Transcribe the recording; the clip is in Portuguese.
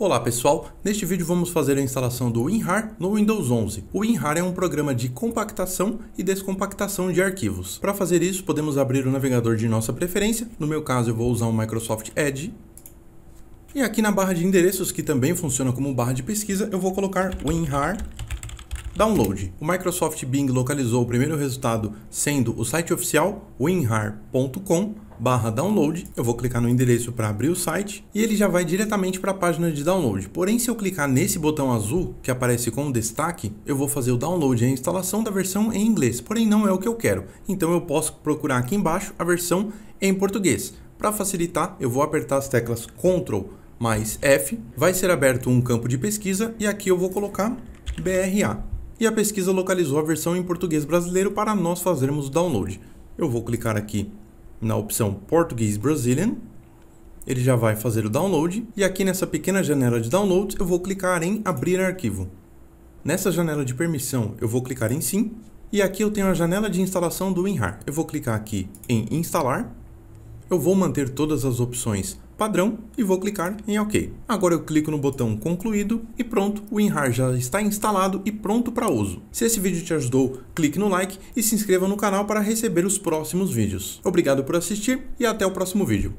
Olá pessoal, neste vídeo vamos fazer a instalação do WinRAR no Windows 11. O WinRAR é um programa de compactação e descompactação de arquivos. Para fazer isso, podemos abrir o navegador de nossa preferência, no meu caso eu vou usar o Microsoft Edge. E aqui na barra de endereços, que também funciona como barra de pesquisa, eu vou colocar WinRAR Download. O Microsoft Bing localizou o primeiro resultado sendo o site oficial winrar.com barra download, eu vou clicar no endereço para abrir o site e ele já vai diretamente para a página de download. Porém, se eu clicar nesse botão azul que aparece com destaque, eu vou fazer o download e a instalação da versão em inglês, porém não é o que eu quero. Então eu posso procurar aqui embaixo a versão em português. Para facilitar, eu vou apertar as teclas Ctrl mais F, vai ser aberto um campo de pesquisa e aqui eu vou colocar BRA. E a pesquisa localizou a versão em português brasileiro para nós fazermos o download. Eu vou clicar aqui na opção Português Brazilian, ele já vai fazer o download e aqui nessa pequena janela de downloads eu vou clicar em abrir arquivo. Nessa janela de permissão eu vou clicar em sim e aqui eu tenho a janela de instalação do WinRAR. Eu vou clicar aqui em instalar eu vou manter todas as opções padrão e vou clicar em OK. Agora eu clico no botão concluído e pronto, o WinRAR já está instalado e pronto para uso. Se esse vídeo te ajudou, clique no like e se inscreva no canal para receber os próximos vídeos. Obrigado por assistir e até o próximo vídeo.